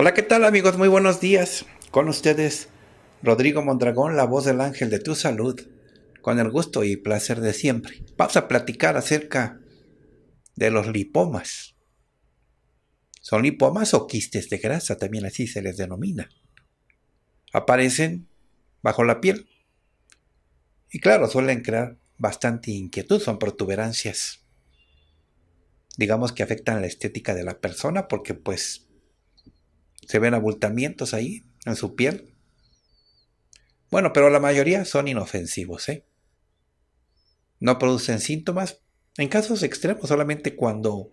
Hola, ¿qué tal amigos? Muy buenos días. Con ustedes, Rodrigo Mondragón, la voz del ángel de tu salud, con el gusto y placer de siempre. Vamos a platicar acerca de los lipomas. Son lipomas o quistes de grasa, también así se les denomina. Aparecen bajo la piel. Y claro, suelen crear bastante inquietud, son protuberancias. Digamos que afectan la estética de la persona porque pues se ven abultamientos ahí en su piel. Bueno, pero la mayoría son inofensivos, ¿eh? No producen síntomas. En casos extremos, solamente cuando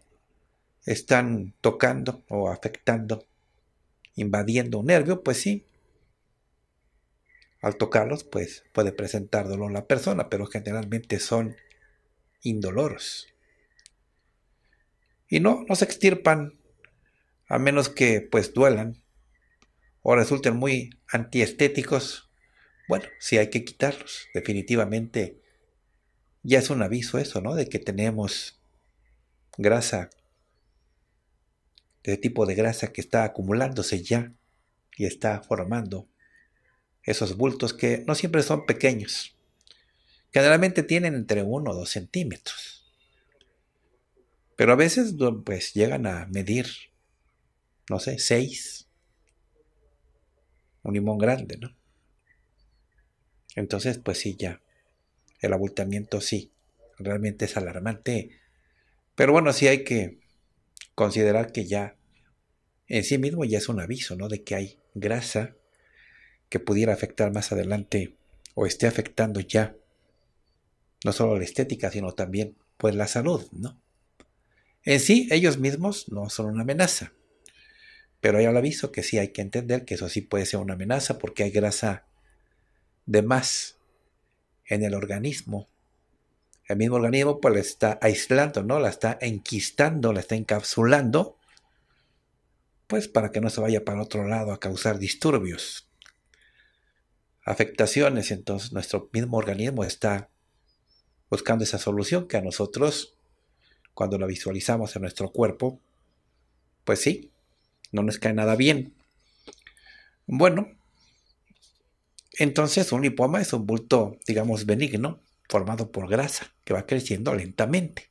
están tocando o afectando, invadiendo un nervio, pues sí. Al tocarlos, pues puede presentar dolor la persona, pero generalmente son indoloros. Y no, no se extirpan a menos que pues duelan o resulten muy antiestéticos, bueno, si hay que quitarlos, definitivamente. Ya es un aviso eso, ¿no? De que tenemos grasa, de tipo de grasa que está acumulándose ya y está formando esos bultos que no siempre son pequeños. Generalmente tienen entre 1 o 2 centímetros. Pero a veces pues, llegan a medir no sé, seis. Un limón grande, ¿no? Entonces, pues sí, ya. El abultamiento sí, realmente es alarmante. Pero bueno, sí hay que considerar que ya en sí mismo ya es un aviso, ¿no? De que hay grasa que pudiera afectar más adelante o esté afectando ya no solo la estética, sino también pues la salud, ¿no? En sí, ellos mismos no son una amenaza, pero ya le aviso que sí hay que entender que eso sí puede ser una amenaza porque hay grasa de más en el organismo. El mismo organismo pues la está aislando, ¿no? La está enquistando, la está encapsulando, pues para que no se vaya para otro lado a causar disturbios, afectaciones. Entonces nuestro mismo organismo está buscando esa solución que a nosotros, cuando la visualizamos en nuestro cuerpo, pues sí, no nos cae nada bien. Bueno, entonces un lipoma es un bulto, digamos, benigno, formado por grasa, que va creciendo lentamente.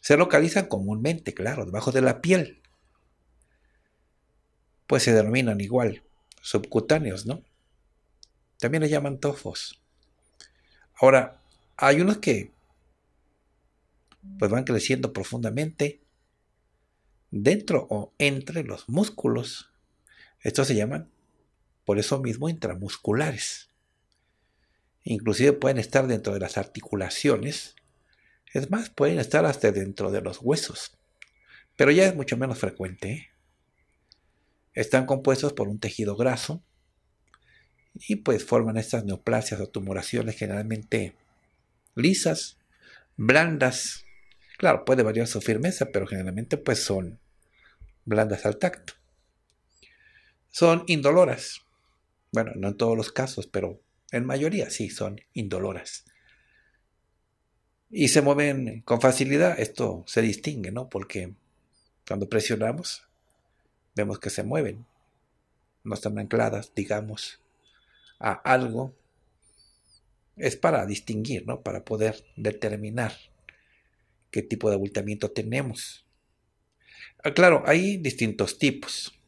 Se localizan comúnmente, claro, debajo de la piel. Pues se denominan igual, subcutáneos, ¿no? También le llaman tofos. Ahora, hay unos que pues van creciendo profundamente dentro o entre los músculos. Estos se llaman, por eso mismo, intramusculares. Inclusive pueden estar dentro de las articulaciones. Es más, pueden estar hasta dentro de los huesos. Pero ya es mucho menos frecuente. ¿eh? Están compuestos por un tejido graso y pues forman estas neoplasias o tumoraciones generalmente lisas, blandas. Claro, puede variar su firmeza, pero generalmente pues son blandas al tacto. Son indoloras. Bueno, no en todos los casos, pero en mayoría sí son indoloras. Y se mueven con facilidad. Esto se distingue, ¿no? Porque cuando presionamos, vemos que se mueven. No están ancladas, digamos, a algo. Es para distinguir, ¿no? Para poder determinar qué tipo de abultamiento tenemos. Ah, claro, hay distintos tipos.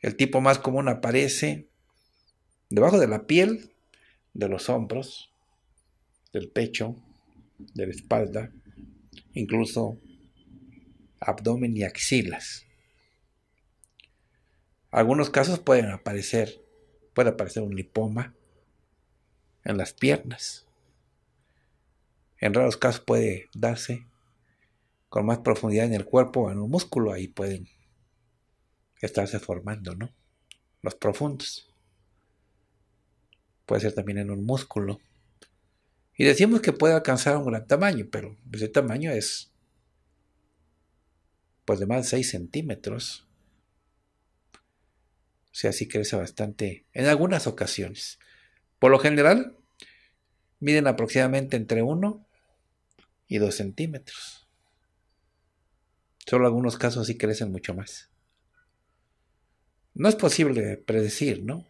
El tipo más común aparece debajo de la piel, de los hombros, del pecho, de la espalda, incluso abdomen y axilas. Algunos casos pueden aparecer, puede aparecer un lipoma en las piernas. En raros casos puede darse con más profundidad en el cuerpo, en un músculo, ahí pueden estarse formando, ¿no? Los profundos. Puede ser también en un músculo. Y decimos que puede alcanzar un gran tamaño, pero ese tamaño es pues de más de 6 centímetros. O sea, sí crece bastante en algunas ocasiones. Por lo general, miden aproximadamente entre 1 y 2 centímetros. Solo algunos casos sí crecen mucho más. No es posible predecir, ¿no?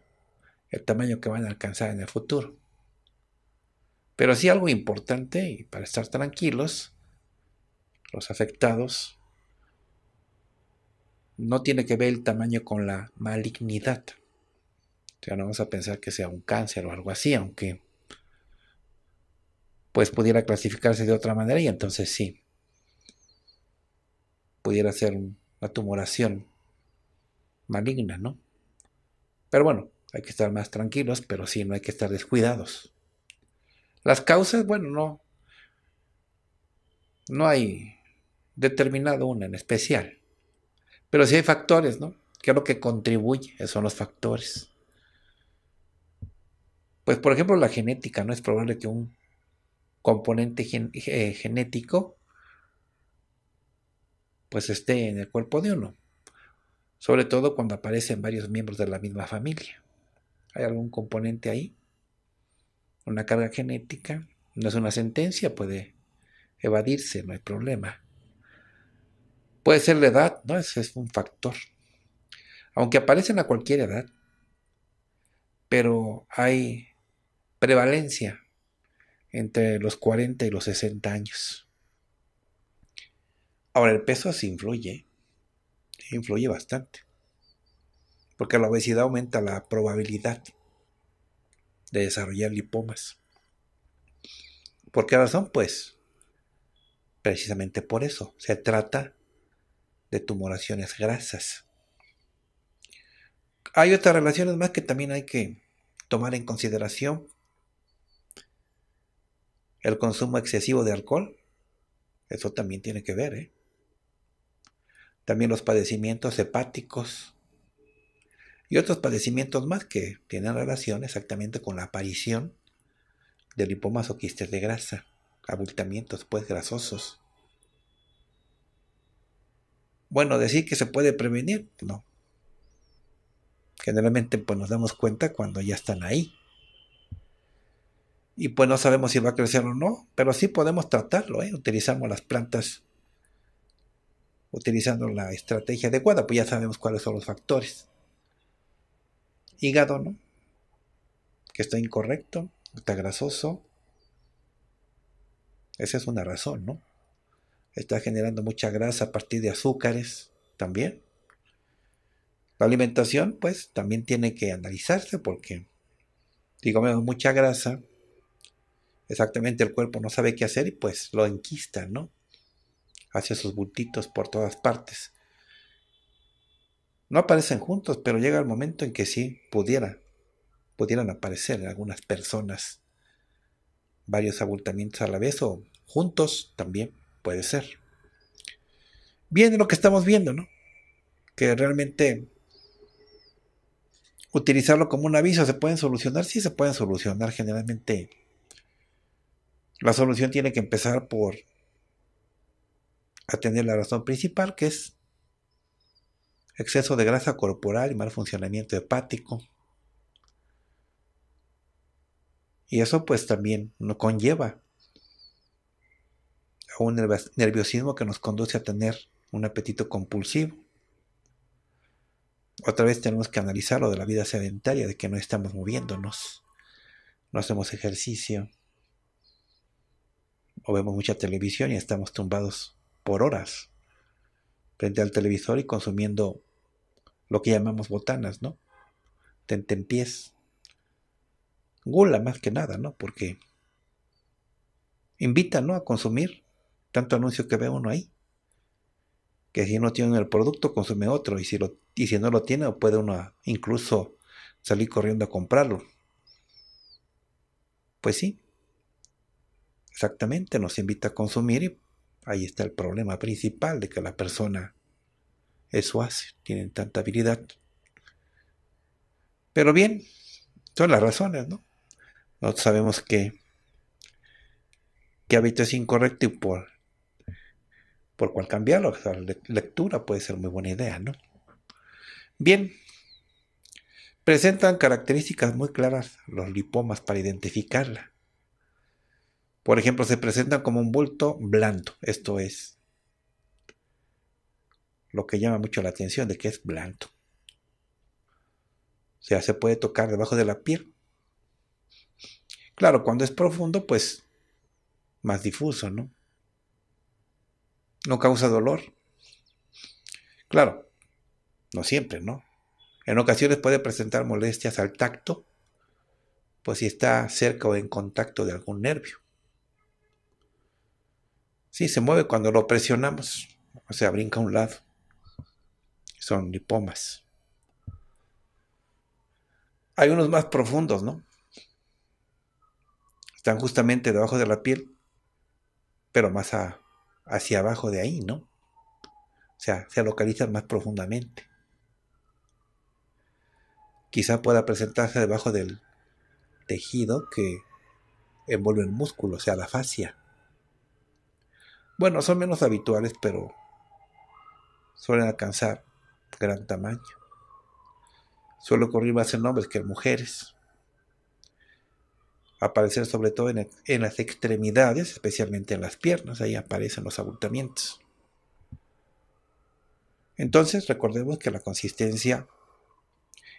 El tamaño que van a alcanzar en el futuro. Pero sí algo importante, y para estar tranquilos, los afectados, no tiene que ver el tamaño con la malignidad. O sea, no vamos a pensar que sea un cáncer o algo así, aunque pues pudiera clasificarse de otra manera y entonces sí, pudiera ser una tumoración maligna, ¿no? Pero bueno, hay que estar más tranquilos, pero sí, no hay que estar descuidados. Las causas, bueno, no. No hay determinado una en especial. Pero sí hay factores, ¿no? ¿Qué es lo que contribuye? son los factores. Pues por ejemplo la genética, ¿no? Es probable que un componente eh, genético pues esté en el cuerpo de uno, sobre todo cuando aparecen varios miembros de la misma familia. ¿Hay algún componente ahí? ¿Una carga genética? No es una sentencia, puede evadirse, no hay problema. Puede ser la edad, ¿no? Ese es un factor. Aunque aparecen a cualquier edad, pero hay prevalencia entre los 40 y los 60 años. Ahora, el peso sí influye, influye bastante, porque la obesidad aumenta la probabilidad de desarrollar lipomas. ¿Por qué razón? Pues precisamente por eso se trata de tumoraciones grasas. Hay otras relaciones más que también hay que tomar en consideración. El consumo excesivo de alcohol, eso también tiene que ver, ¿eh? también los padecimientos hepáticos y otros padecimientos más que tienen relación exactamente con la aparición de lipomas o quistes de grasa, abultamientos pues grasosos. Bueno, decir que se puede prevenir, no. Generalmente pues nos damos cuenta cuando ya están ahí. Y pues no sabemos si va a crecer o no, pero sí podemos tratarlo, ¿eh? utilizamos las plantas utilizando la estrategia adecuada, pues ya sabemos cuáles son los factores. Hígado, ¿no? Que está incorrecto, está grasoso. Esa es una razón, ¿no? Está generando mucha grasa a partir de azúcares también. La alimentación, pues, también tiene que analizarse porque si comemos mucha grasa, exactamente el cuerpo no sabe qué hacer y pues lo enquista, ¿no? hacia sus bultitos por todas partes. No aparecen juntos, pero llega el momento en que sí pudiera, pudieran aparecer algunas personas. Varios abultamientos a la vez o juntos también puede ser. Bien lo que estamos viendo, ¿no? Que realmente utilizarlo como un aviso, ¿se pueden solucionar? Sí, se pueden solucionar generalmente. La solución tiene que empezar por tener la razón principal, que es exceso de grasa corporal y mal funcionamiento hepático. Y eso pues también nos conlleva a un nerviosismo que nos conduce a tener un apetito compulsivo. Otra vez tenemos que analizar lo de la vida sedentaria, de que no estamos moviéndonos, no hacemos ejercicio, o vemos mucha televisión y estamos tumbados por horas frente al televisor y consumiendo lo que llamamos botanas, ¿no? Tentempiés. Gula más que nada, ¿no? Porque invita, ¿no? A consumir tanto anuncio que ve uno ahí. Que si no tiene el producto, consume otro. Y si, lo, y si no lo tiene, puede uno incluso salir corriendo a comprarlo. Pues sí, exactamente, nos invita a consumir y Ahí está el problema principal de que la persona eso hace, tiene tanta habilidad. Pero bien, son las razones, ¿no? Nosotros sabemos que, que hábito es incorrecto y por, por cual cambiarlo, la lectura puede ser muy buena idea, ¿no? Bien, presentan características muy claras los lipomas para identificarla. Por ejemplo, se presentan como un bulto blando. Esto es lo que llama mucho la atención de que es blando. O sea, se puede tocar debajo de la piel. Claro, cuando es profundo, pues más difuso, ¿no? No causa dolor. Claro, no siempre, ¿no? En ocasiones puede presentar molestias al tacto, pues si está cerca o en contacto de algún nervio. Sí, se mueve cuando lo presionamos, o sea, brinca a un lado. Son lipomas. Hay unos más profundos, ¿no? Están justamente debajo de la piel, pero más hacia abajo de ahí, ¿no? O sea, se localizan más profundamente. Quizá pueda presentarse debajo del tejido que envuelve el músculo, o sea, la fascia. Bueno, son menos habituales, pero suelen alcanzar gran tamaño. Suele ocurrir más en hombres que en mujeres. Aparecer sobre todo en, las extremidades, especialmente en las piernas, ahí aparecen los abultamientos. Entonces recordemos que la consistencia,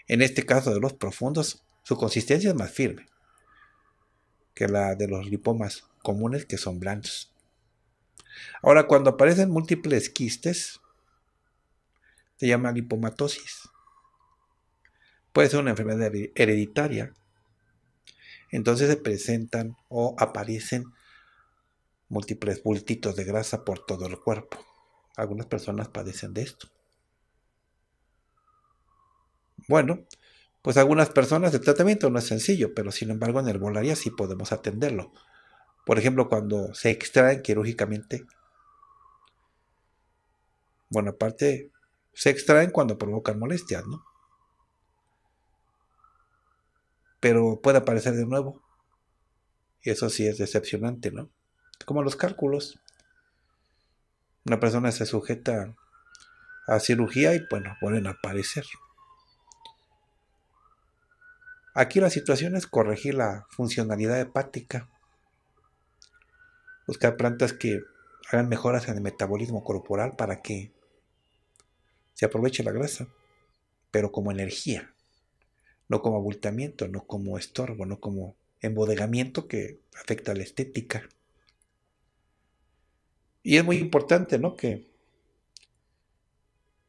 en este caso de los profundos, su consistencia es más firme que la de los lipomas comunes que son blancos. Ahora, cuando aparecen múltiples quistes, se llama lipomatosis. Puede ser una enfermedad hereditaria. Entonces se presentan o aparecen múltiples bultitos de grasa por todo el cuerpo. Algunas personas padecen de esto. Bueno, pues algunas personas el tratamiento no es sencillo, pero sin embargo en herbolaria sí podemos atenderlo. Por ejemplo, cuando se extraen quirúrgicamente. Bueno, aparte, se extraen cuando provocan molestias, ¿no? Pero puede aparecer de nuevo. Y eso sí es decepcionante, ¿no? Como los cálculos. Una persona se sujeta a cirugía y bueno, vuelven a aparecer. Aquí la situación es corregir la funcionalidad hepática buscar plantas que hagan mejoras en el metabolismo corporal para que se aproveche la grasa, pero como energía, no como abultamiento, no como estorbo, no como embodegamiento que afecta a la estética. Y es muy importante, ¿no? Que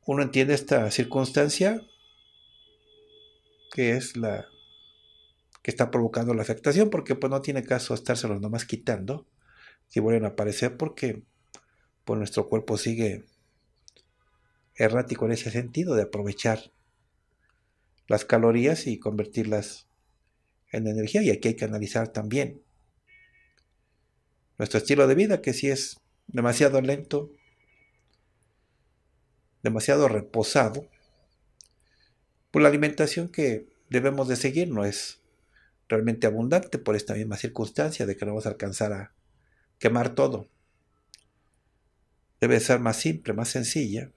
uno entienda esta circunstancia que es la que está provocando la afectación, porque pues no tiene caso estárselos nomás quitando si vuelven a aparecer porque pues, nuestro cuerpo sigue errático en ese sentido de aprovechar las calorías y convertirlas en energía y aquí hay que analizar también nuestro estilo de vida que si es demasiado lento, demasiado reposado, pues la alimentación que debemos de seguir no es realmente abundante por esta misma circunstancia de que no vamos a alcanzar a, quemar todo. Debe ser más simple, más sencilla.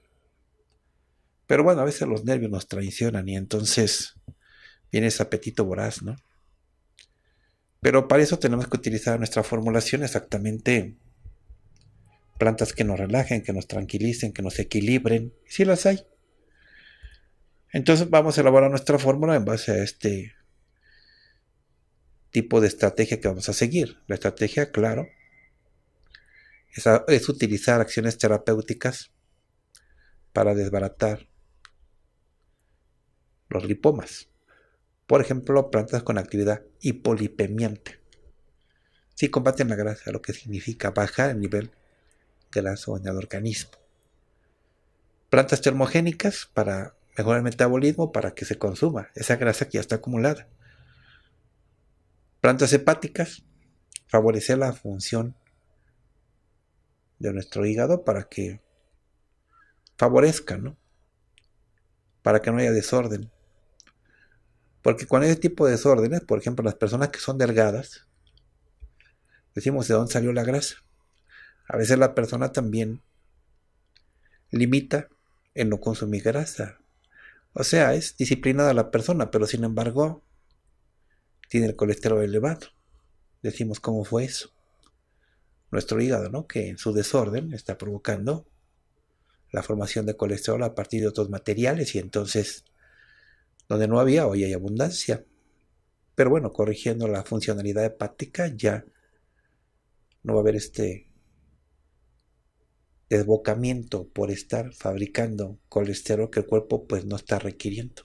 Pero bueno, a veces los nervios nos traicionan y entonces viene ese apetito voraz, ¿no? Pero para eso tenemos que utilizar nuestra formulación exactamente plantas que nos relajen, que nos tranquilicen, que nos equilibren. Si sí las hay. Entonces vamos a elaborar nuestra fórmula en base a este tipo de estrategia que vamos a seguir. La estrategia, claro, es, utilizar acciones terapéuticas para desbaratar los lipomas. Por ejemplo, plantas con actividad hipolipemiante. Si sí, combaten la grasa, lo que significa bajar el nivel de graso en el organismo. Plantas termogénicas para mejorar el metabolismo, para que se consuma esa grasa que ya está acumulada. Plantas hepáticas, favorecer la función de nuestro hígado para que favorezca, ¿no? Para que no haya desorden. Porque con ese tipo de desórdenes, por ejemplo, las personas que son delgadas, decimos de dónde salió la grasa. A veces la persona también limita en no consumir grasa. O sea, es disciplinada la persona, pero sin embargo tiene el colesterol elevado. Decimos, ¿cómo fue eso? nuestro hígado, ¿no? que en su desorden está provocando la formación de colesterol a partir de otros materiales y entonces donde no había hoy hay abundancia. Pero bueno, corrigiendo la funcionalidad hepática ya no va a haber este desbocamiento por estar fabricando colesterol que el cuerpo pues no está requiriendo.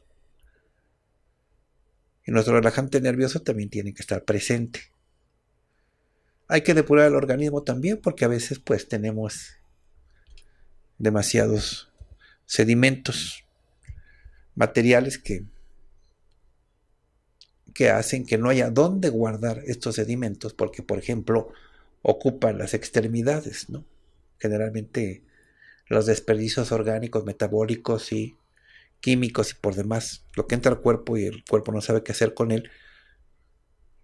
Y nuestro relajante nervioso también tiene que estar presente. Hay que depurar el organismo también porque a veces pues tenemos demasiados sedimentos materiales que, que hacen que no haya dónde guardar estos sedimentos porque por ejemplo ocupan las extremidades, ¿no? Generalmente los desperdicios orgánicos, metabólicos y químicos y por demás, lo que entra al cuerpo y el cuerpo no sabe qué hacer con él,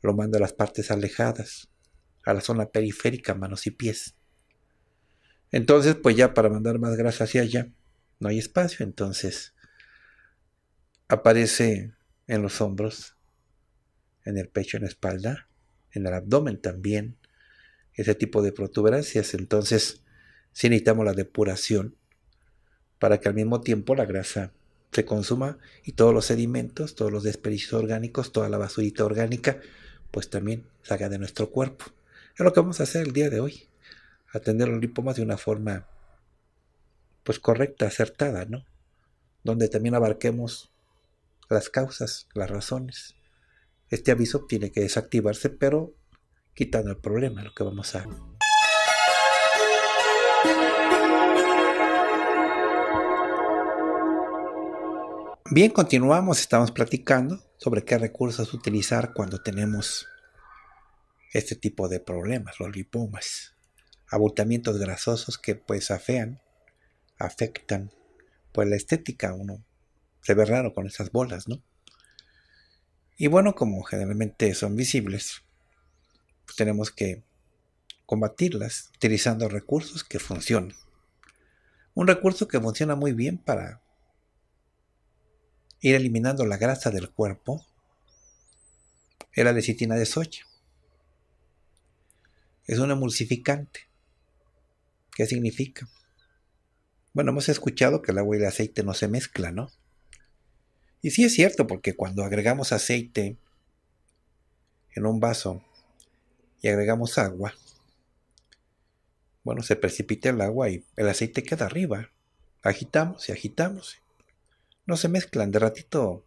lo manda a las partes alejadas a la zona periférica, manos y pies. Entonces, pues ya para mandar más grasa hacia allá, no hay espacio, entonces aparece en los hombros, en el pecho, en la espalda, en el abdomen también, ese tipo de protuberancias. Entonces, sí necesitamos la depuración para que al mismo tiempo la grasa se consuma y todos los sedimentos, todos los desperdicios orgánicos, toda la basurita orgánica, pues también salga de nuestro cuerpo. Es lo que vamos a hacer el día de hoy. Atender los lipomas de una forma pues correcta, acertada, ¿no? Donde también abarquemos las causas, las razones. Este aviso tiene que desactivarse, pero quitando el problema, lo que vamos a Bien, continuamos, estamos platicando sobre qué recursos utilizar cuando tenemos este tipo de problemas, los lipomas, abultamientos grasosos que pues afean, afectan pues la estética, uno se ve raro con esas bolas, ¿no? Y bueno, como generalmente son visibles, pues, tenemos que combatirlas utilizando recursos que funcionan. Un recurso que funciona muy bien para ir eliminando la grasa del cuerpo es la lecitina de soya. Es un emulsificante. ¿Qué significa? Bueno, hemos escuchado que el agua y el aceite no se mezclan, ¿no? Y sí es cierto, porque cuando agregamos aceite en un vaso y agregamos agua, bueno, se precipita el agua y el aceite queda arriba. Agitamos y agitamos. No se mezclan, de ratito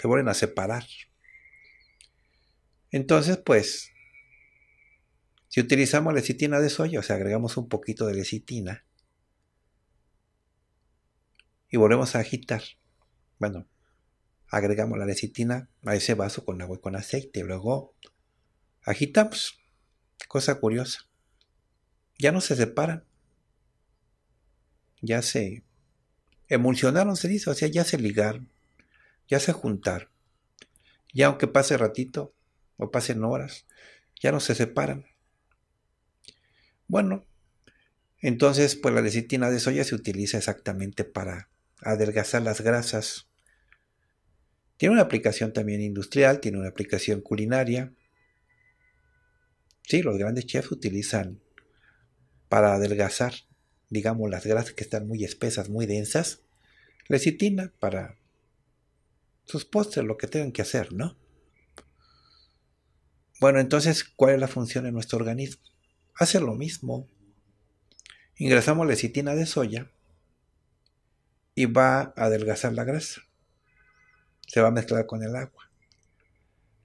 se vuelven a separar. Entonces, pues, si utilizamos lecitina de soya, o sea, agregamos un poquito de lecitina y volvemos a agitar. Bueno, agregamos la lecitina a ese vaso con agua y con aceite. Y luego agitamos. Cosa curiosa. Ya no se separan. Ya se emulsionaron, se dice. O sea, ya se ligaron. Ya se juntaron. Ya aunque pase ratito o pasen horas, ya no se separan. Bueno, entonces pues la lecitina de soya se utiliza exactamente para adelgazar las grasas. Tiene una aplicación también industrial, tiene una aplicación culinaria. Sí, los grandes chefs utilizan para adelgazar, digamos, las grasas que están muy espesas, muy densas, lecitina para sus postres, lo que tengan que hacer, ¿no? Bueno, entonces, ¿cuál es la función de nuestro organismo? hace lo mismo. Ingresamos lecitina de soya y va a adelgazar la grasa. Se va a mezclar con el agua.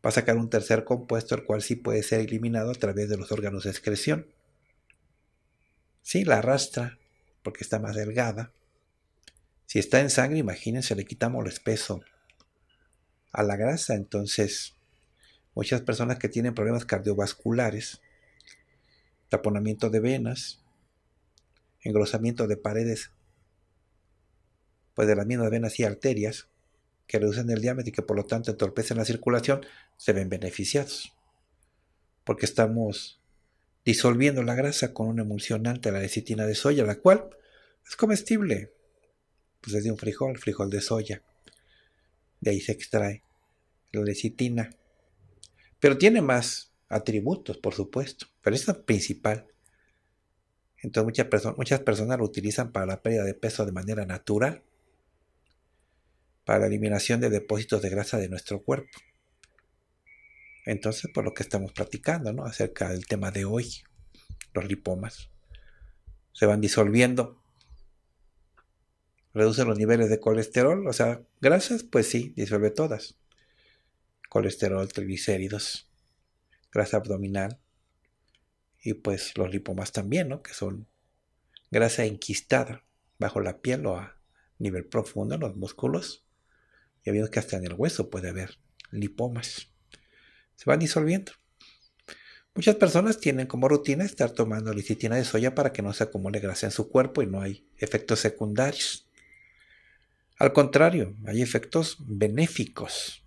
Va a sacar un tercer compuesto, el cual sí puede ser eliminado a través de los órganos de excreción. Sí, la arrastra, porque está más delgada. Si está en sangre, imagínense, le quitamos lo espeso a la grasa. Entonces, muchas personas que tienen problemas cardiovasculares taponamiento de venas, engrosamiento de paredes, pues de las mismas venas y arterias, que reducen el diámetro y que por lo tanto entorpecen la circulación, se ven beneficiados. Porque estamos disolviendo la grasa con un emulsionante, la lecitina de soya, la cual es comestible. Pues es de un frijol, frijol de soya. De ahí se extrae la lecitina. Pero tiene más atributos, por supuesto pero es lo principal. Entonces muchas, personas, muchas personas lo utilizan para la pérdida de peso de manera natural, para la eliminación de depósitos de grasa de nuestro cuerpo. Entonces, por lo que estamos platicando, ¿no? Acerca del tema de hoy, los lipomas se van disolviendo. Reduce los niveles de colesterol, o sea, grasas, pues sí, disuelve todas. Colesterol, triglicéridos, grasa abdominal, y pues los lipomas también, ¿no? que son grasa enquistada bajo la piel o a nivel profundo en los músculos. Ya vimos que hasta en el hueso puede haber lipomas. Se van disolviendo. Muchas personas tienen como rutina estar tomando licitina de soya para que no se acumule grasa en su cuerpo y no hay efectos secundarios. Al contrario, hay efectos benéficos.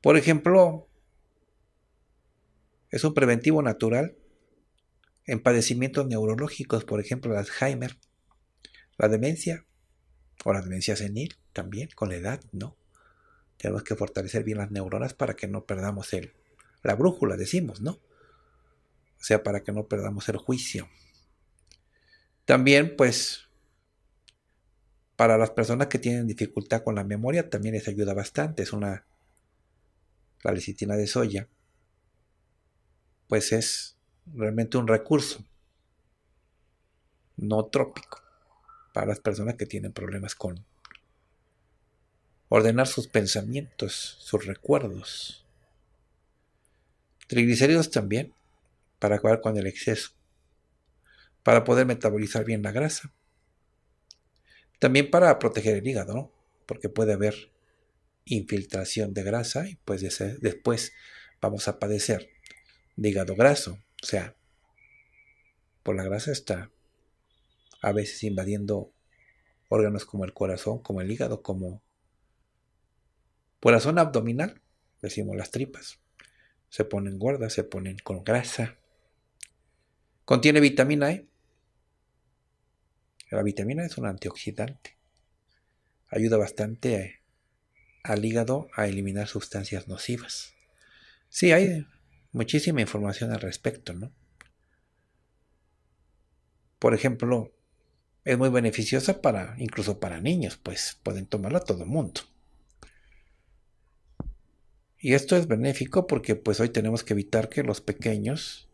Por ejemplo, es un preventivo natural en padecimientos neurológicos, por ejemplo, el Alzheimer, la demencia o la demencia senil también con la edad, ¿no? Tenemos que fortalecer bien las neuronas para que no perdamos el, la brújula, decimos, ¿no? O sea, para que no perdamos el juicio. También, pues, para las personas que tienen dificultad con la memoria, también les ayuda bastante. Es una, la lecitina de soya, pues es realmente un recurso no trópico para las personas que tienen problemas con ordenar sus pensamientos, sus recuerdos. Triglicéridos también, para acabar con el exceso, para poder metabolizar bien la grasa. También para proteger el hígado, porque puede haber infiltración de grasa y pues después vamos a padecer hígado graso. O sea, por la grasa está a veces invadiendo órganos como el corazón, como el hígado, como por pues la zona abdominal, decimos las tripas. Se ponen gordas, se ponen con grasa. Contiene vitamina E. La vitamina e es un antioxidante. Ayuda bastante eh, al hígado a eliminar sustancias nocivas. Sí, hay muchísima información al respecto, ¿no? Por ejemplo, es muy beneficiosa para, incluso para niños, pues pueden tomarla todo el mundo. Y esto es benéfico porque pues hoy tenemos que evitar que los pequeños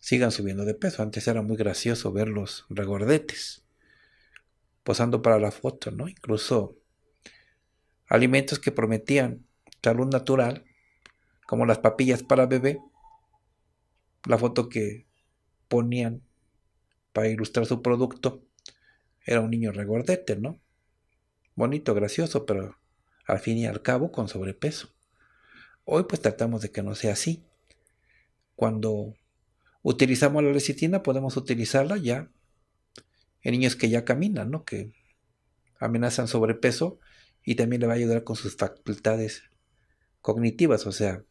sigan subiendo de peso. Antes era muy gracioso ver los regordetes posando para la foto, ¿no? Incluso alimentos que prometían salud natural como las papillas para bebé, la foto que ponían para ilustrar su producto era un niño regordete, ¿no? Bonito, gracioso, pero al fin y al cabo con sobrepeso. Hoy pues tratamos de que no sea así. Cuando utilizamos la lecitina podemos utilizarla ya en niños que ya caminan, ¿no? Que amenazan sobrepeso y también le va a ayudar con sus facultades cognitivas, o sea,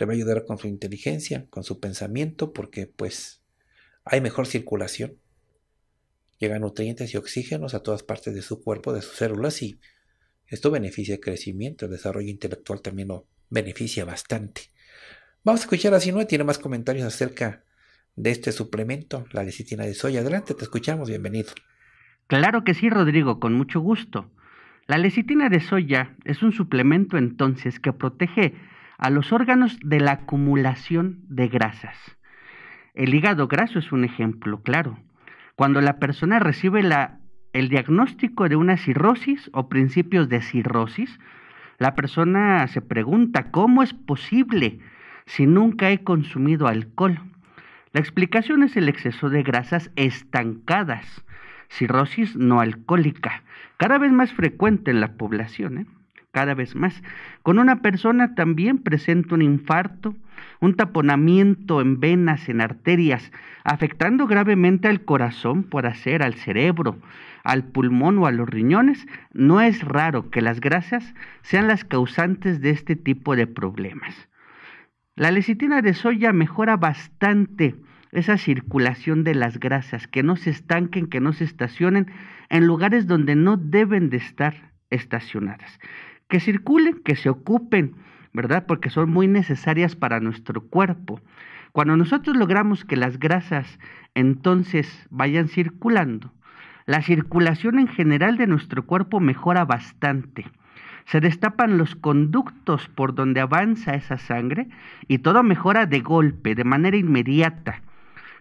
le va a ayudar con su inteligencia, con su pensamiento, porque pues hay mejor circulación. Llegan nutrientes y oxígenos a todas partes de su cuerpo, de sus células, y esto beneficia el crecimiento, el desarrollo intelectual también lo beneficia bastante. Vamos a escuchar a Sinue, tiene más comentarios acerca de este suplemento, la lecitina de soya. Adelante, te escuchamos, bienvenido. Claro que sí, Rodrigo, con mucho gusto. La lecitina de soya es un suplemento entonces que protege a los órganos de la acumulación de grasas. El hígado graso es un ejemplo claro. Cuando la persona recibe el diagnóstico de una cirrosis o principios de cirrosis, la persona se pregunta, ¿cómo es posible si nunca he consumido alcohol? La explicación es el exceso de grasas estancadas, cirrosis no alcohólica, cada vez más frecuente en la población. ¿eh? cada vez más. Con una persona también presenta un infarto, un taponamiento en venas, en arterias, afectando gravemente al corazón, por hacer, al cerebro, al pulmón o a los riñones. No es raro que las grasas sean las causantes de este tipo de problemas. La lecitina de soya mejora bastante esa circulación de las grasas, que no se estanquen, que no se estacionen en lugares donde no deben de estar estacionadas que circulen, que se ocupen, ¿verdad? Porque son muy necesarias para nuestro cuerpo. Cuando nosotros logramos que las grasas entonces vayan circulando, la circulación en general de nuestro cuerpo mejora bastante. Se destapan los conductos por donde avanza esa sangre y todo mejora de golpe, de manera inmediata.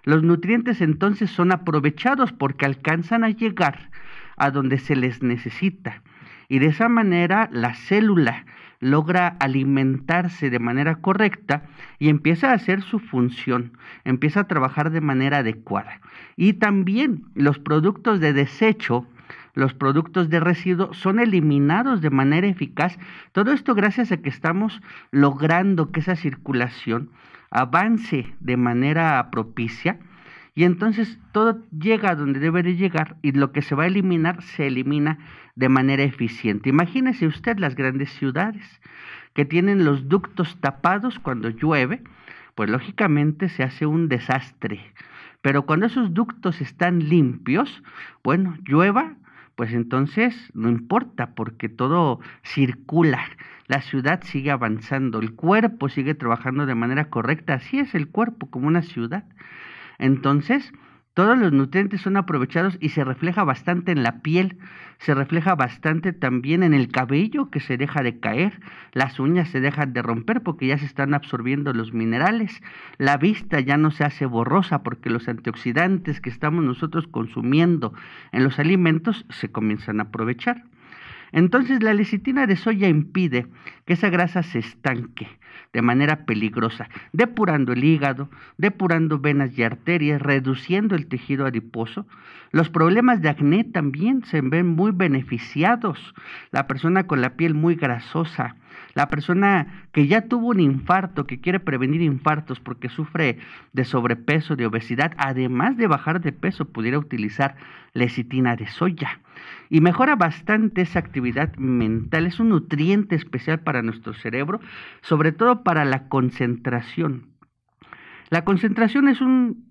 Los nutrientes entonces son aprovechados porque alcanzan a llegar a donde se les necesita y de esa manera la célula logra alimentarse de manera correcta y empieza a hacer su función, empieza a trabajar de manera adecuada. Y también los productos de desecho, los productos de residuo son eliminados de manera eficaz. Todo esto gracias a que estamos logrando que esa circulación avance de manera propicia y entonces todo llega a donde debe de llegar y lo que se va a eliminar se elimina de manera eficiente. Imagínese usted las grandes ciudades que tienen los ductos tapados cuando llueve, pues lógicamente se hace un desastre. Pero cuando esos ductos están limpios, bueno, llueva, pues entonces no importa porque todo circula, la ciudad sigue avanzando, el cuerpo sigue trabajando de manera correcta, así es el cuerpo como una ciudad. Entonces, todos los nutrientes son aprovechados y se refleja bastante en la piel, se refleja bastante también en el cabello que se deja de caer, las uñas se dejan de romper porque ya se están absorbiendo los minerales, la vista ya no se hace borrosa porque los antioxidantes que estamos nosotros consumiendo en los alimentos se comienzan a aprovechar. Entonces la lecitina de soya impide que esa grasa se estanque de manera peligrosa, depurando el hígado, depurando venas y arterias, reduciendo el tejido adiposo. Los problemas de acné también se ven muy beneficiados. La persona con la piel muy grasosa, la persona que ya tuvo un infarto, que quiere prevenir infartos porque sufre de sobrepeso, de obesidad, además de bajar de peso, pudiera utilizar lecitina de soya. Y mejora bastante esa actividad mental. Es un nutriente especial para nuestro cerebro, sobre todo para la concentración. La concentración es un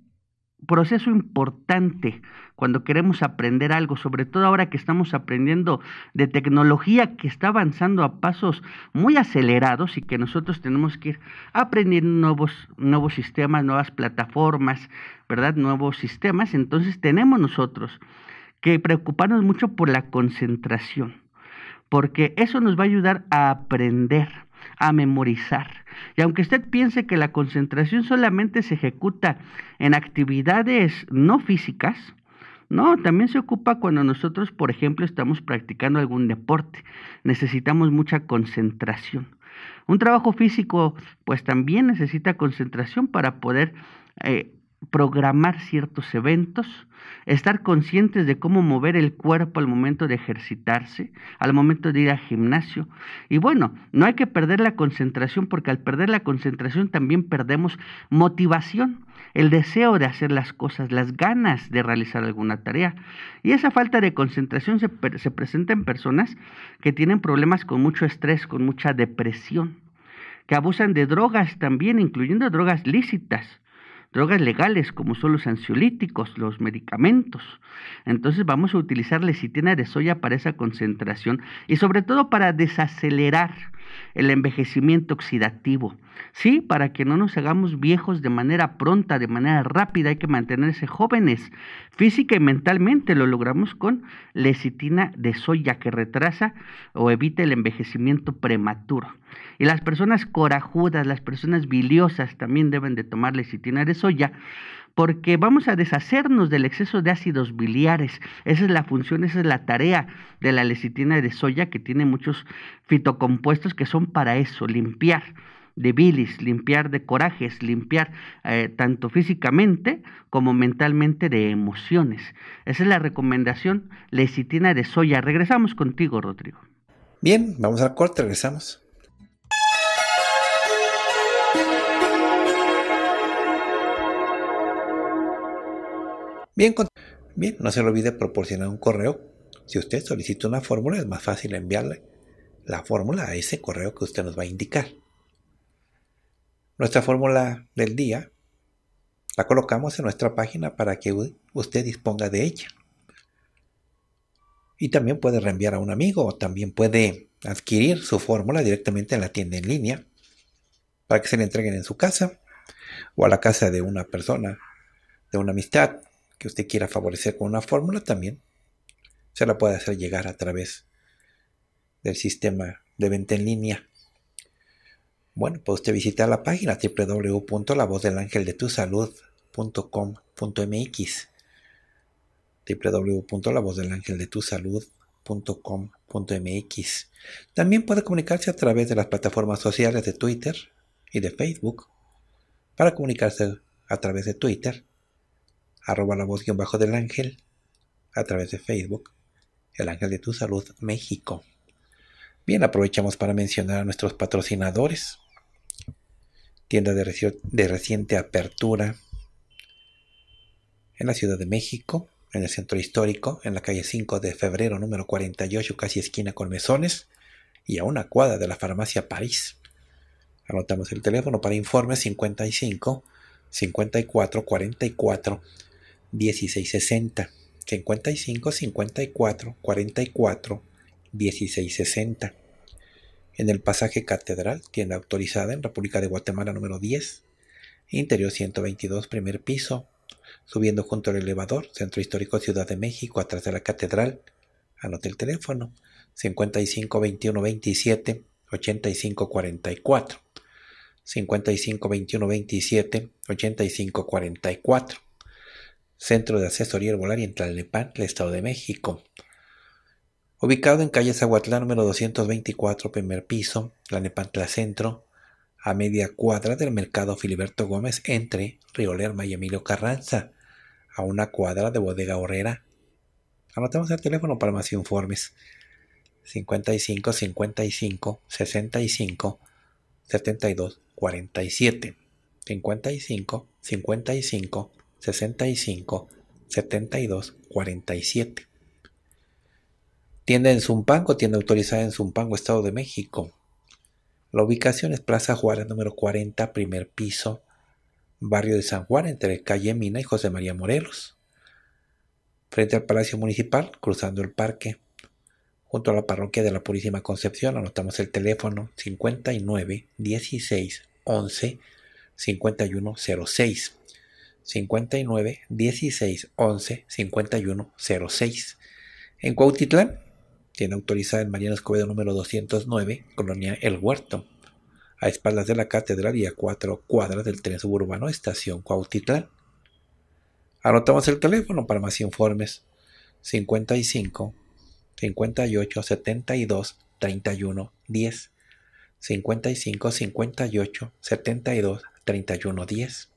proceso importante cuando queremos aprender algo, sobre todo ahora que estamos aprendiendo de tecnología que está avanzando a pasos muy acelerados y que nosotros tenemos que ir nuevos, nuevos sistemas, nuevas plataformas, ¿verdad? Nuevos sistemas. Entonces tenemos nosotros que preocuparnos mucho por la concentración, porque eso nos va a ayudar a aprender, a memorizar y aunque usted piense que la concentración solamente se ejecuta en actividades no físicas, no, también se ocupa cuando nosotros, por ejemplo, estamos practicando algún deporte. Necesitamos mucha concentración. Un trabajo físico, pues también necesita concentración para poder eh, programar ciertos eventos, estar conscientes de cómo mover el cuerpo al momento de ejercitarse, al momento de ir al gimnasio. Y bueno, no hay que perder la concentración porque al perder la concentración también perdemos motivación, el deseo de hacer las cosas, las ganas de realizar alguna tarea. Y esa falta de concentración se, se presenta en personas que tienen problemas con mucho estrés, con mucha depresión que abusan de drogas también, incluyendo drogas lícitas, drogas legales como son los ansiolíticos, los medicamentos. Entonces vamos a utilizar lecitina de soya para esa concentración y sobre todo para desacelerar el envejecimiento oxidativo. Sí, para que no nos hagamos viejos de manera pronta, de manera rápida, hay que mantenerse jóvenes física y mentalmente. Lo logramos con lecitina de soya que retrasa o evita el envejecimiento prematuro. Y las personas corajudas, las personas biliosas también deben de tomar lecitina de soya porque vamos a deshacernos del exceso de ácidos biliares. Esa es la función, esa es la tarea de la lecitina de soya que tiene muchos fitocompuestos que son para eso, limpiar de bilis, limpiar de corajes, limpiar eh, tanto físicamente como mentalmente de emociones. Esa es la recomendación lecitina de soya. Regresamos contigo, Rodrigo. Bien, vamos al corte, regresamos. Bien, no se le olvide proporcionar un correo. Si usted solicita una fórmula, es más fácil enviarle la fórmula a ese correo que usted nos va a indicar. Nuestra fórmula del día la colocamos en nuestra página para que usted disponga de ella. Y también puede reenviar a un amigo o también puede adquirir su fórmula directamente en la tienda en línea para que se le entreguen en su casa o a la casa de una persona, de una amistad que usted quiera favorecer con una fórmula, también se la puede hacer llegar a través del sistema de venta en línea. Bueno, puede usted visitar la página www.lavozdelangeldetusalud.com.mx www.lavozdelangeldetusalud.com.mx También puede comunicarse a través de las plataformas sociales de Twitter y de Facebook. Para comunicarse a través de Twitter, arroba la voz bajo del ángel, a través de Facebook, el ángel de tu salud México. Bien, aprovechamos para mencionar a nuestros patrocinadores. Tienda de, reciente apertura en la Ciudad de México, en el centro histórico, en la calle 5 de febrero, número 48, casi esquina con mesones, y a una cuadra de la farmacia París. Anotamos el teléfono para informes 55 54 44 1660, 55, 54, 44, 1660. En el pasaje Catedral, tienda autorizada en República de Guatemala número 10, interior 122, primer piso, subiendo junto al elevador, Centro Histórico Ciudad de México, atrás de la Catedral. Anote el teléfono 55 21 27 85 44. 55 21 27 85 44. Centro de Asesoría Herbolaria en Tlalnepantla, Estado de México. Ubicado en calle Zahuatlán número 224, primer piso, Tlalnepantla Centro, a media cuadra del mercado Filiberto Gómez entre Río Lerma y Emilio Carranza, a una cuadra de Bodega Horrera. Anotemos el teléfono para más informes. 55 55 65 72 47 55 55 65 72 47. Tienda en Zumpango, tienda autorizada en Zumpango, Estado de México. La ubicación es Plaza Juárez número 40, primer piso, barrio de San Juan, entre calle Mina y José María Morelos. Frente al Palacio Municipal, cruzando el parque, junto a la parroquia de la Purísima Concepción, anotamos el teléfono 59 16 11 5106. 59 16 11 51 06. En Cuautitlán, tiene autorizada en Mariano Escobedo número 209, Colonia El Huerto, a espaldas de la catedral y a cuatro cuadras del tren suburbano Estación Cuautitlán. Anotamos el teléfono para más informes 55 58 72 31 10 55 58 72 31 10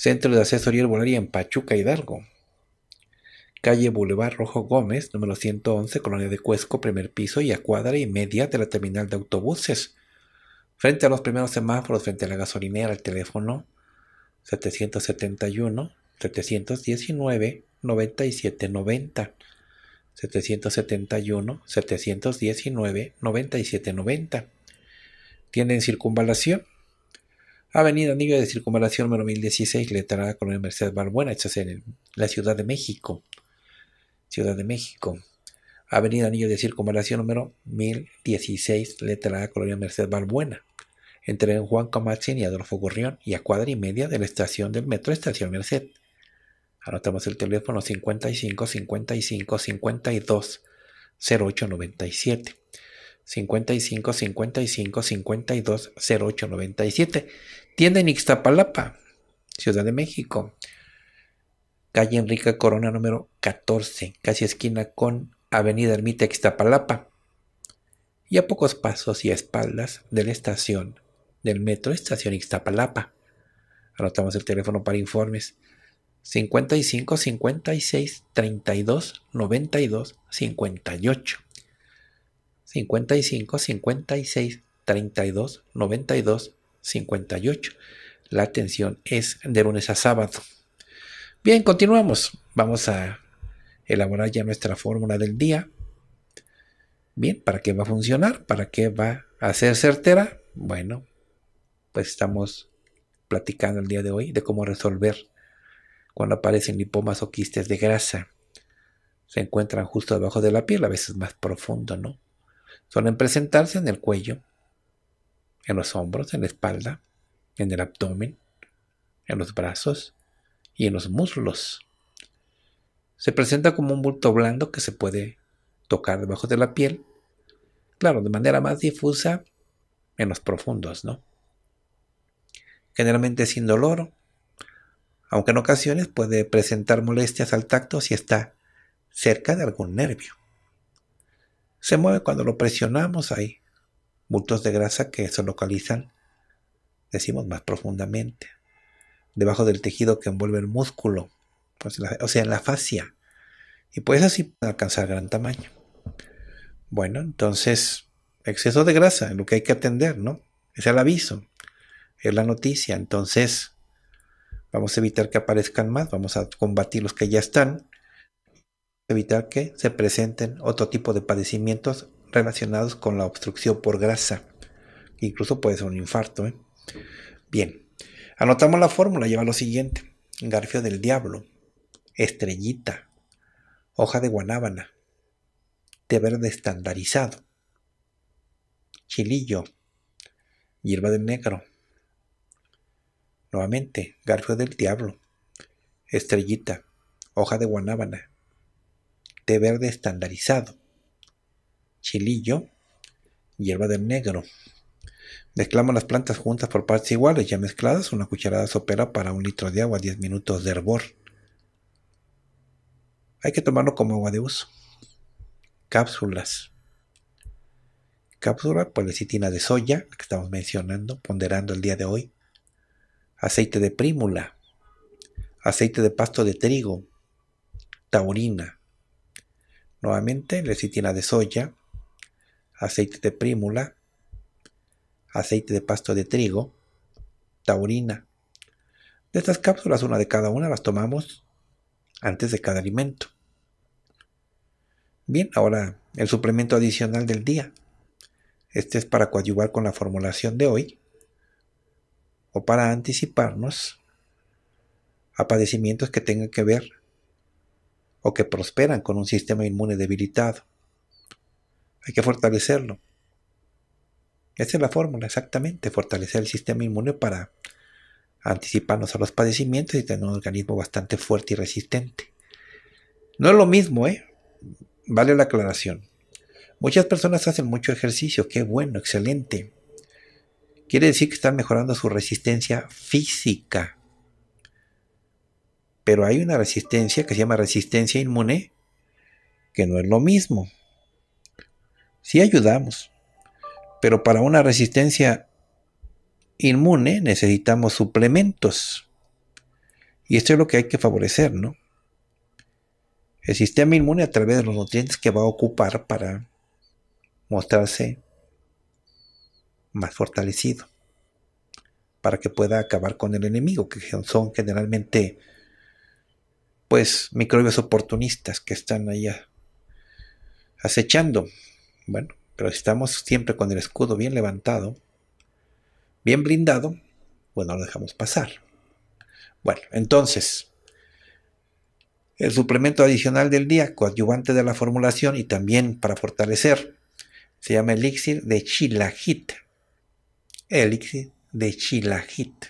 Centro de Asesoría Herbolaria en Pachuca, Hidalgo. Calle Boulevard Rojo Gómez, número 111, Colonia de Cuesco, primer piso y a cuadra y media de la terminal de autobuses. Frente a los primeros semáforos, frente a la gasolinera, el teléfono 771 719 9790. 771 719 9790. Tienen circunvalación Avenida Anillo de Circunvalación número 1016, letrada Colonia Mercedes Barbuena, esta es en la Ciudad de México. Ciudad de México. Avenida Anillo de Circunvalación número 1016, letra A, Colonia Merced Balbuena. Entre Juan Camachín y Adolfo Gurrión y a cuadra y media de la estación del metro Estación Merced. Anotamos el teléfono 55 55 52 0897. 55 55 52 08 97. Tienda en Ixtapalapa, Ciudad de México. Calle Enrique Corona número 14, casi esquina con Avenida Ermita Ixtapalapa. Y a pocos pasos y a espaldas de la estación del metro Estación Ixtapalapa. Anotamos el teléfono para informes 55 56 32 92 58. 55 56 32 92 58. La atención es de lunes a sábado. Bien, continuamos. Vamos a elaborar ya nuestra fórmula del día. Bien, ¿para qué va a funcionar? ¿Para qué va a ser certera? Bueno, pues estamos platicando el día de hoy de cómo resolver cuando aparecen lipomas o quistes de grasa. Se encuentran justo debajo de la piel, a veces más profundo, ¿no? suelen presentarse en el cuello, en los hombros, en la espalda, en el abdomen, en los brazos y en los muslos. Se presenta como un bulto blando que se puede tocar debajo de la piel, claro, de manera más difusa en los profundos, ¿no? Generalmente sin dolor, aunque en ocasiones puede presentar molestias al tacto si está cerca de algún nervio. Se mueve cuando lo presionamos ahí. Bultos de grasa que se localizan, decimos, más profundamente. Debajo del tejido que envuelve el músculo. Pues, o sea, en la fascia. Y pues así alcanzar gran tamaño. Bueno, entonces, exceso de grasa, lo que hay que atender, ¿no? Es el aviso, es la noticia. Entonces, vamos a evitar que aparezcan más, vamos a combatir los que ya están evitar que se presenten otro tipo de padecimientos relacionados con la obstrucción por grasa. Incluso puede ser un infarto. ¿eh? Bien, anotamos la fórmula, lleva lo siguiente. Garfio del diablo, estrellita, hoja de guanábana, té verde estandarizado, chilillo, hierba de negro. Nuevamente, garfio del diablo, estrellita, hoja de guanábana, té verde estandarizado, chilillo, hierba del negro. Mezclamos las plantas juntas por partes iguales, ya mezcladas, una cucharada sopera para un litro de agua, 10 minutos de hervor. Hay que tomarlo como agua de uso. Cápsulas. Cápsula, policitina pues, de soya, que estamos mencionando, ponderando el día de hoy. Aceite de prímula. Aceite de pasto de trigo. Taurina Nuevamente, lecitina de soya, aceite de prímula, aceite de pasto de trigo, taurina. De estas cápsulas, una de cada una las tomamos antes de cada alimento. Bien, ahora el suplemento adicional del día. Este es para coadyuvar con la formulación de hoy o para anticiparnos a padecimientos que tengan que ver o que prosperan con un sistema inmune debilitado. Hay que fortalecerlo. Esa es la fórmula, exactamente, fortalecer el sistema inmune para anticiparnos a los padecimientos y tener un organismo bastante fuerte y resistente. No es lo mismo, ¿eh? Vale la aclaración. Muchas personas hacen mucho ejercicio, qué bueno, excelente. Quiere decir que están mejorando su resistencia física. Pero hay una resistencia que se llama resistencia inmune, que no es lo mismo. Sí ayudamos, pero para una resistencia inmune necesitamos suplementos. Y esto es lo que hay que favorecer, ¿no? El sistema inmune a través de los nutrientes que va a ocupar para mostrarse más fortalecido, para que pueda acabar con el enemigo, que son generalmente pues microbios oportunistas que están allá acechando. Bueno, pero estamos siempre con el escudo bien levantado, bien blindado, bueno, lo dejamos pasar. Bueno, entonces, el suplemento adicional del día, coadyuvante de la formulación y también para fortalecer, se llama elixir de chilajit. Elixir de chilajit.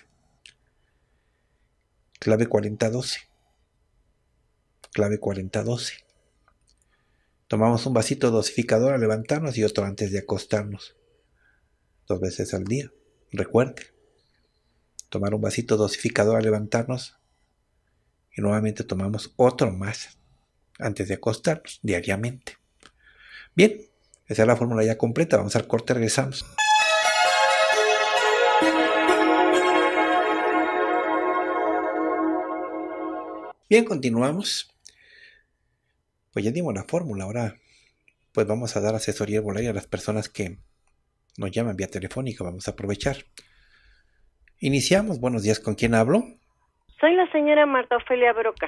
Clave 4012 clave 4012. Tomamos un vasito dosificador a levantarnos y otro antes de acostarnos. Dos veces al día. Recuerde. Tomar un vasito dosificador a levantarnos y nuevamente tomamos otro más antes de acostarnos diariamente. Bien, esa es la fórmula ya completa. Vamos al corte, regresamos. Bien, continuamos. Pues ya dimos la fórmula, ahora pues vamos a dar asesoría volaria a las personas que nos llaman vía telefónica, vamos a aprovechar. Iniciamos, buenos días, ¿con quién hablo? Soy la señora Marta Ofelia Broca.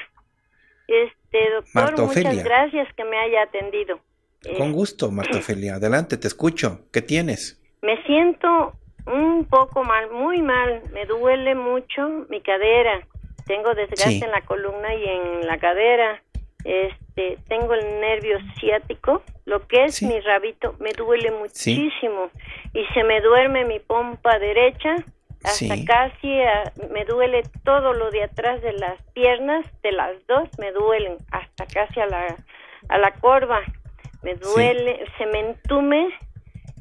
Este, doctor, muchas gracias que me haya atendido. Con eh, gusto, Marta Ofelia, adelante, te escucho. ¿Qué tienes? Me siento un poco mal, muy mal, me duele mucho mi cadera. Tengo desgaste en la columna y en la cadera. Este, este, tengo el nervio ciático, lo que es mi rabito, me duele muchísimo y se me duerme mi pompa derecha, hasta casi ah, me duele todo lo de atrás de las piernas, de las dos me duelen, hasta casi a la, a la corva, me duele, se me entume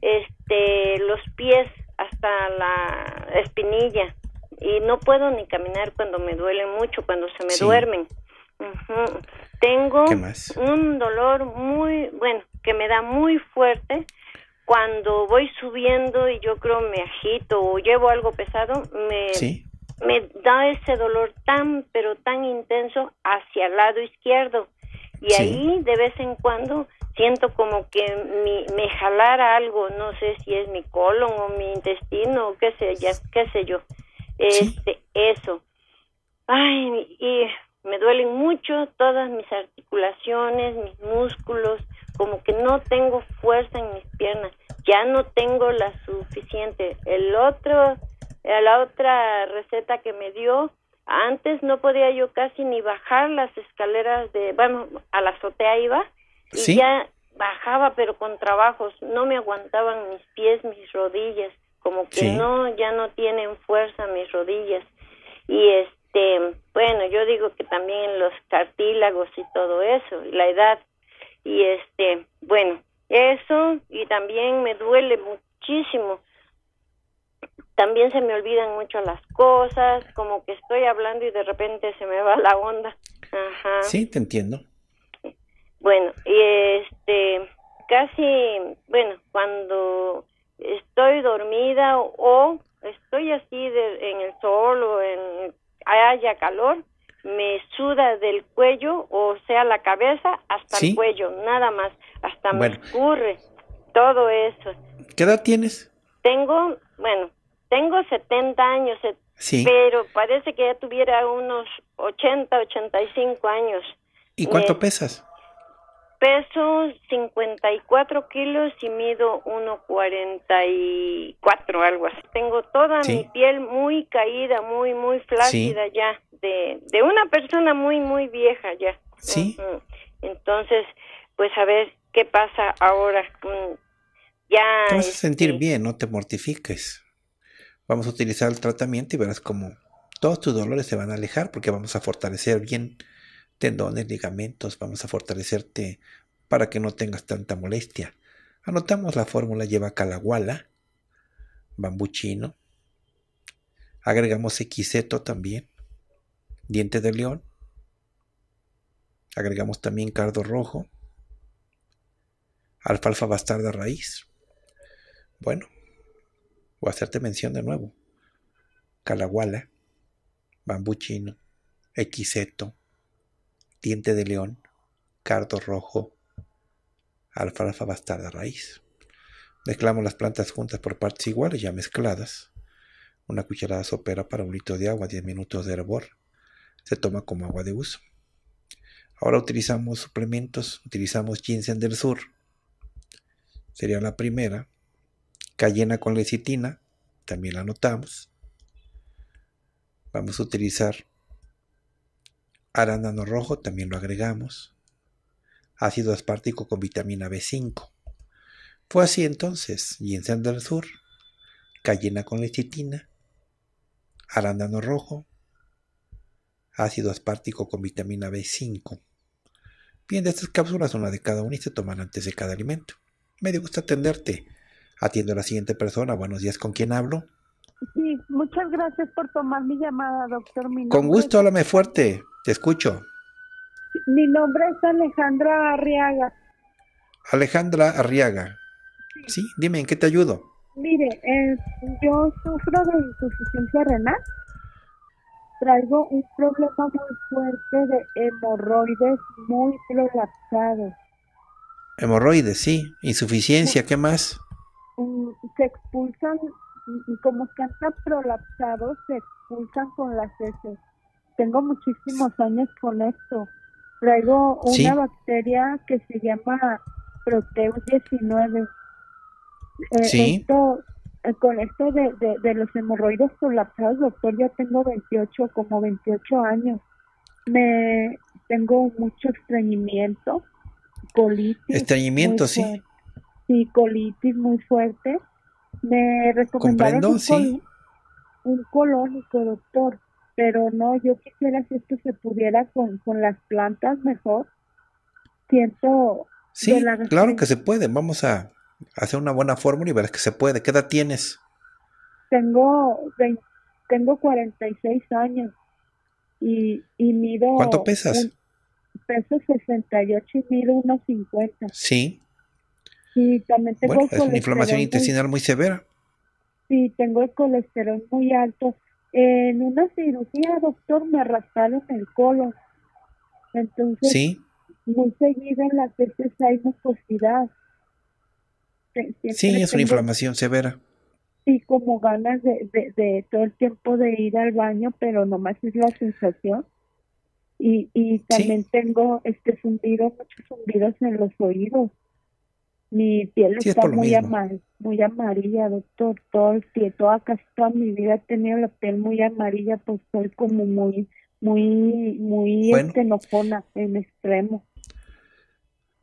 este, los pies hasta la espinilla y no puedo ni caminar cuando me duele mucho, cuando se me duermen. Tengo un dolor muy, bueno, que me da muy fuerte cuando voy subiendo y yo creo me agito o llevo algo pesado, me, da ese dolor tan, pero tan intenso hacia el lado izquierdo. Y ahí de vez en cuando siento como que me jalara algo, no sé si es mi colon o mi intestino o qué sé, ya, qué sé yo. Este, Eso. Ay, y me duelen mucho todas mis articulaciones, mis músculos, como que no tengo fuerza en mis piernas, ya no tengo la suficiente. El otro, eh, la otra receta que me dio, antes no podía yo casi ni bajar las escaleras de, bueno, a la azotea iba y ya bajaba pero con trabajos, no me aguantaban mis pies, mis rodillas, como que no, ya no tienen fuerza mis rodillas. Y este este, bueno, yo digo que también los cartílagos y todo eso, la edad. Y este, bueno, eso y también me duele muchísimo. También se me olvidan mucho las cosas, como que estoy hablando y de repente se me va la onda. Ajá. Sí, te entiendo. Bueno, y este, casi, bueno, cuando estoy dormida o, estoy así en el sol o en haya calor, me suda del cuello, o sea, la cabeza hasta el cuello, nada más, hasta me escurre, todo eso. ¿Qué edad tienes? Tengo, bueno, tengo 70 años, eh, pero parece que ya tuviera unos 80, 85 años. ¿Y cuánto eh, pesas? peso 54 kilos y mido 1,44, algo así. Tengo toda mi piel muy caída, muy, muy flácida ya, de, una persona muy, muy vieja ya. Sí. Entonces, pues a ver qué pasa ahora. Mm, ya. Te vas a sentir este bien, no te mortifiques. Vamos a utilizar el tratamiento y verás como todos tus dolores se van a alejar porque vamos a fortalecer bien tendones, ligamentos, vamos a fortalecerte para que no tengas tanta molestia. Anotamos la fórmula, lleva calaguala, bambú chino, agregamos equiseto también, diente de león, agregamos también cardo rojo, alfalfa bastarda raíz. Bueno, voy a hacerte mención de nuevo. Calahuala, bambú chino, equiseto, diente de león, cardo rojo, alfalfa bastarda raíz. Mezclamos las plantas juntas por partes iguales, ya mezcladas. Una cucharada sopera para un litro de agua, 10 minutos de hervor. Se toma como agua de uso. Ahora utilizamos suplementos, utilizamos ginseng del sur. Sería la primera. Cayena con lecitina, también la anotamos. Vamos a utilizar arándano rojo también lo agregamos, ácido aspartico con vitamina B5. Fue así entonces, y en del sur, cayena con lecitina, arándano rojo, ácido aspartico con vitamina B5. Bien, de estas cápsulas, una de cada una y se toman antes de cada alimento. Me gusta atenderte. Atiendo a la siguiente persona. Buenos días, ¿con quién hablo? Sí, muchas gracias por tomar mi llamada, doctor. con gusto, háblame fuerte. Te escucho. Mi nombre es Alejandra Arriaga. Alejandra Arriaga. Sí, dime, ¿en qué te ayudo? Mire, eh, yo sufro de insuficiencia renal. Traigo un problema muy fuerte de hemorroides muy prolapsados. Hemorroides, sí. Insuficiencia, ¿qué más? Mm, se expulsan, mm, como están prolapsados, se expulsan con las heces tengo muchísimos años con esto. Traigo una bacteria que se llama Proteus 19. Eh, eh, con esto de, los hemorroides colapsados, doctor, ya tengo 28, como 28 años. Me tengo mucho estreñimiento, colitis. Estreñimiento, sí. Sí, colitis muy fuerte. Me recomendaron un, un colónico, doctor pero no, yo quisiera si esto se pudiera con, con las plantas mejor. Siento. Sí, claro que se puede. Vamos a hacer una buena fórmula y verás que se puede. ¿Qué edad tienes? Tengo, tengo 46 años y, y mido. ¿Cuánto pesas? Peso 68 y mido unos Sí. Y también tengo bueno, es una inflamación intestinal muy, muy severa. Sí, tengo el colesterol muy alto en una cirugía, doctor, me arrastraron el colon. Entonces, muy seguida en las veces hay mucosidad. sí, es una inflamación severa. Sí, como ganas de, de, todo el tiempo de ir al baño, pero nomás es la sensación. Y, y también tengo este zumbido, muchos zumbidos en los oídos. Mi piel está muy, amarilla, muy amarilla, doctor, todo toda toda mi vida he tenido la piel muy amarilla, pues soy como muy, muy, muy bueno. en extremo.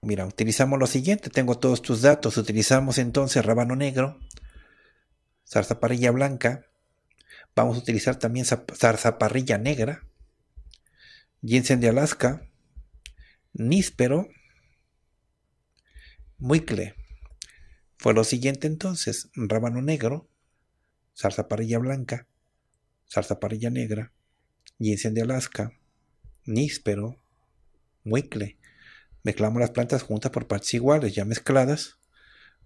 Mira, utilizamos lo siguiente, tengo todos tus datos, utilizamos entonces rábano negro, zarzaparrilla blanca, vamos a utilizar también zarzaparrilla negra, ginseng de Alaska, níspero, Muicle. Fue lo siguiente entonces, rábano negro, Salsa parrilla blanca, Salsa parrilla negra, ginseng de Alaska, níspero, muicle. Mezclamos las plantas juntas por partes iguales, ya mezcladas.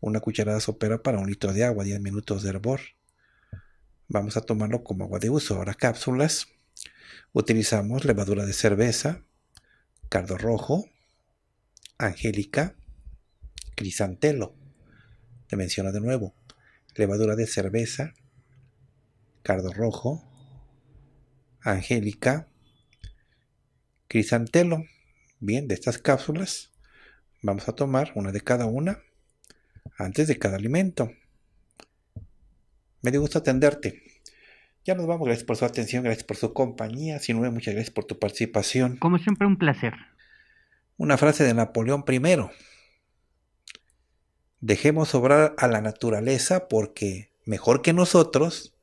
Una cucharada sopera para un litro de agua, 10 minutos de hervor. Vamos a tomarlo como agua de uso. Ahora cápsulas. Utilizamos levadura de cerveza, cardo rojo, angélica, crisantelo, te menciono de nuevo, levadura de cerveza, cardo rojo, angélica, crisantelo. Bien, de estas cápsulas vamos a tomar una de cada una antes de cada alimento. Me dio gusto atenderte. Ya nos vamos, gracias por su atención, gracias por su compañía. Sinue, muchas gracias por tu participación. Como siempre, un placer. Una frase de Napoleón I dejemos obrar a la naturaleza porque mejor que nosotros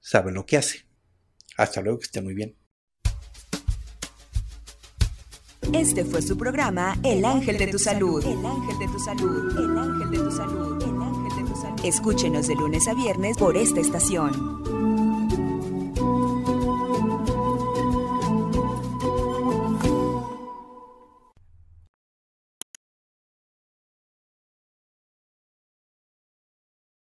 sabe lo que hace. Hasta luego, que esté muy bien. Este fue su programa El Ángel de tu Salud. El Ángel de tu Salud. El Ángel de tu Salud. El Ángel de tu Salud. Escúchenos de lunes a viernes por esta estación.